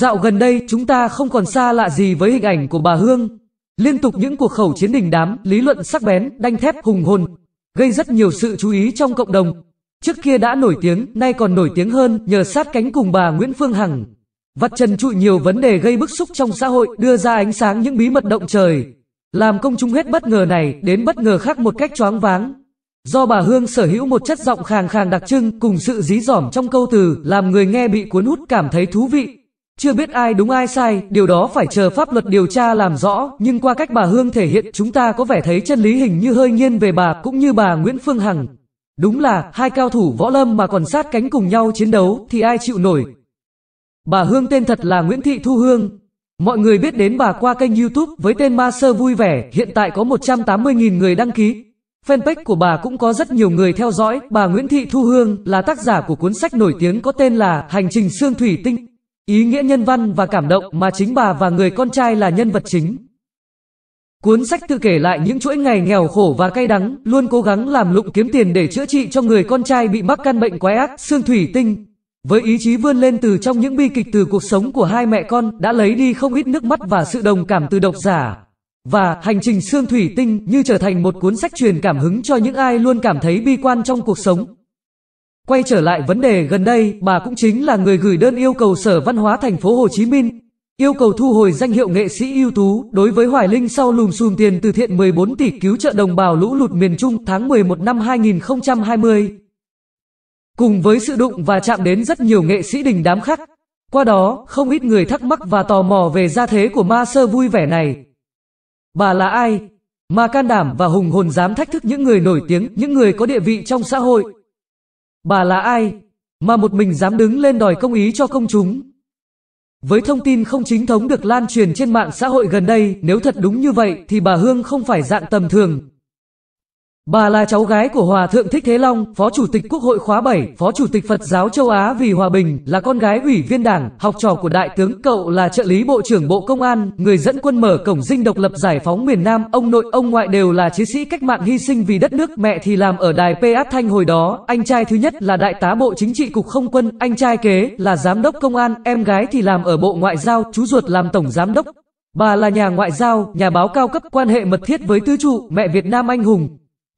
Dạo gần đây chúng ta không còn xa lạ gì với hình ảnh của bà Hương. Liên tục những cuộc khẩu chiến đình đám, lý luận sắc bén, đanh thép hùng hồn, gây rất nhiều sự chú ý trong cộng đồng. Trước kia đã nổi tiếng, nay còn nổi tiếng hơn nhờ sát cánh cùng bà Nguyễn Phương Hằng. Vặt trần trụi nhiều vấn đề gây bức xúc trong xã hội, đưa ra ánh sáng những bí mật động trời. Làm công chúng hết bất ngờ này đến bất ngờ khác một cách choáng váng. Do bà Hương sở hữu một chất giọng khàng khàng đặc trưng cùng sự dí dỏm trong câu từ làm người nghe bị cuốn hút cảm thấy thú vị. Chưa biết ai đúng ai sai, điều đó phải chờ pháp luật điều tra làm rõ, nhưng qua cách bà Hương thể hiện chúng ta có vẻ thấy chân lý hình như hơi nghiêng về bà cũng như bà Nguyễn Phương Hằng. Đúng là, hai cao thủ võ lâm mà còn sát cánh cùng nhau chiến đấu thì ai chịu nổi. Bà Hương tên thật là Nguyễn Thị Thu Hương. Mọi người biết đến bà qua kênh youtube với tên Ma Sơ Vui Vẻ, hiện tại có 180.000 người đăng ký. Fanpage của bà cũng có rất nhiều người theo dõi, bà Nguyễn Thị Thu Hương là tác giả của cuốn sách nổi tiếng có tên là Hành trình Sương Thủy Tinh. Ý nghĩa nhân văn và cảm động mà chính bà và người con trai là nhân vật chính. Cuốn sách tự kể lại những chuỗi ngày nghèo khổ và cay đắng, luôn cố gắng làm lụng kiếm tiền để chữa trị cho người con trai bị mắc căn bệnh quái ác, xương thủy tinh. Với ý chí vươn lên từ trong những bi kịch từ cuộc sống của hai mẹ con đã lấy đi không ít nước mắt và sự đồng cảm từ độc giả. Và hành trình xương thủy tinh như trở thành một cuốn sách truyền cảm hứng cho những ai luôn cảm thấy bi quan trong cuộc sống. Quay trở lại vấn đề gần đây, bà cũng chính là người gửi đơn yêu cầu Sở Văn hóa thành phố Hồ Chí Minh yêu cầu thu hồi danh hiệu nghệ sĩ ưu tú đối với Hoài Linh sau lùm xùm tiền từ thiện 14 tỷ cứu trợ đồng bào lũ lụt miền Trung tháng 11 năm 2020. Cùng với sự đụng và chạm đến rất nhiều nghệ sĩ đình đám khác, qua đó không ít người thắc mắc và tò mò về gia thế của ma sơ vui vẻ này. Bà là ai? Mà can đảm và hùng hồn dám thách thức những người nổi tiếng, những người có địa vị trong xã hội, Bà là ai, mà một mình dám đứng lên đòi công ý cho công chúng? Với thông tin không chính thống được lan truyền trên mạng xã hội gần đây, nếu thật đúng như vậy thì bà Hương không phải dạng tầm thường, Bà là cháu gái của Hòa Thượng Thích Thế Long, Phó Chủ tịch Quốc hội khóa 7, Phó Chủ tịch Phật giáo châu Á vì Hòa Bình, là con gái ủy viên đảng, học trò của Đại tướng, cậu là trợ lý Bộ trưởng Bộ Công an, người dẫn quân mở cổng dinh độc lập giải phóng miền Nam, ông nội, ông ngoại đều là chiến sĩ cách mạng hy sinh vì đất nước, mẹ thì làm ở đài PH Thanh hồi đó, anh trai thứ nhất là Đại tá Bộ Chính trị Cục Không quân, anh trai kế là Giám đốc Công an, em gái thì làm ở Bộ Ngoại giao, chú ruột làm Tổng Giám đốc. Bà là nhà ngoại giao, nhà báo cao cấp quan hệ mật thiết với tứ trụ, mẹ Việt Nam anh hùng,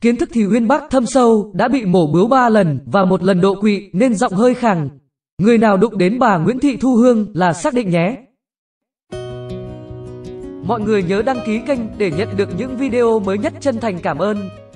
Kiến thức thì Uyên Bác thâm sâu, đã bị mổ bướu ba lần và một lần độ quỵ nên giọng hơi khẳng. Người nào đụng đến bà Nguyễn Thị Thu Hương là xác định nhé. Mọi người nhớ đăng ký kênh để nhận được những video mới nhất chân thành cảm ơn.